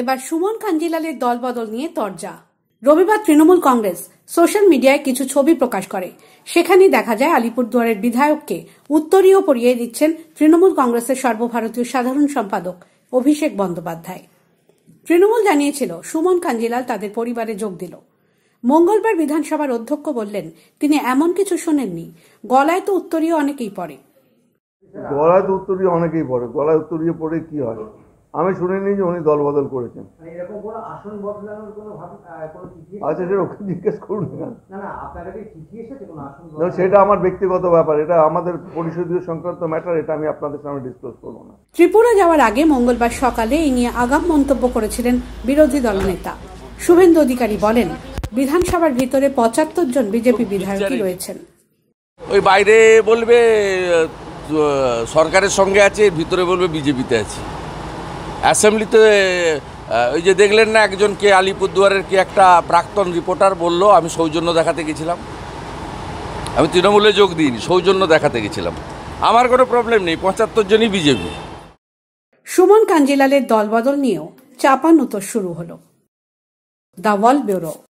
এবার সুমন কাঞ্জিলালের দলবদল নিয়ে তরজা রবিবার তৃণমূল কংগ্রেস সোশ্যাল মিডিয়ায় কিছু ছবি প্রকাশ করে সেখানে দেখা যায় আলিপুরদুয়ারের বিধায়ককে উত্তরীয় পরিয়ে দিচ্ছেন তৃণমূল কংগ্রেসের সর্বভারতীয় সাধারণ সম্পাদক অভিষেক বন্দ্যোপাধ্যায় তৃণমূল জানিয়েছিল সুমন কাঞ্জিলাল তাদের পরিবারে যোগ দিল মঙ্গলবার বিধানসভার অধ্যক্ষ বললেন তিনি এমন কিছু শোনেননি গলায় তো উত্তরীয় অনেকেই পড়ে গলায় তো উত্তরীয় অনেকেই পড়ে গলায় উত্তরীয় পড়ে কি হয় আমি শুনিনি যে উনি দলবদল করেছেন মানে আচ্ছা সেটা ওকে জিজ্ঞেস করুন না সেটা আমার ব্যক্তিগত ব্যাপার এটা আমাদের পরিষদীয় সংক্রান্ত ম্যাটার এটা আমি আপনাদের সামনে ডিসক্লোজ করবো না ত্রিপুরা যাওয়ার আগে মঙ্গলবার সকালে এই নিয়ে আগাম মন্তব্য করেছিলেন বিরোধী দলনেতা শুভেন্দু অধিকারী বলেন বিধানসভার ভিতরে পঁচাত্তর জন বিজেপি বিধায়কই রয়েছেন ওই বাইরে বলবে সরকারের সঙ্গে আছে ভিতরে বলবে বিজেপিতে আছে অ্যাসেম্বলিতে ওই যে দেখলেন না একজন কে আলিপুরদুয়ারের কে একটা প্রাক্তন রিপোর্টার বলল আমি সৌজন্য দেখাতে গেছিলাম আমি তৃণমূলে যোগ দিইনি সৌজন্য দেখাতে গেছিলাম আমার কোনো প্রবলেম নেই পঁচাত্তর জনই বিজেপি সুমন কাঞ্জিলালের দলবদল নিয়েও চাপানুতর শুরু হলো দ্য ওয়াল ব্যুরো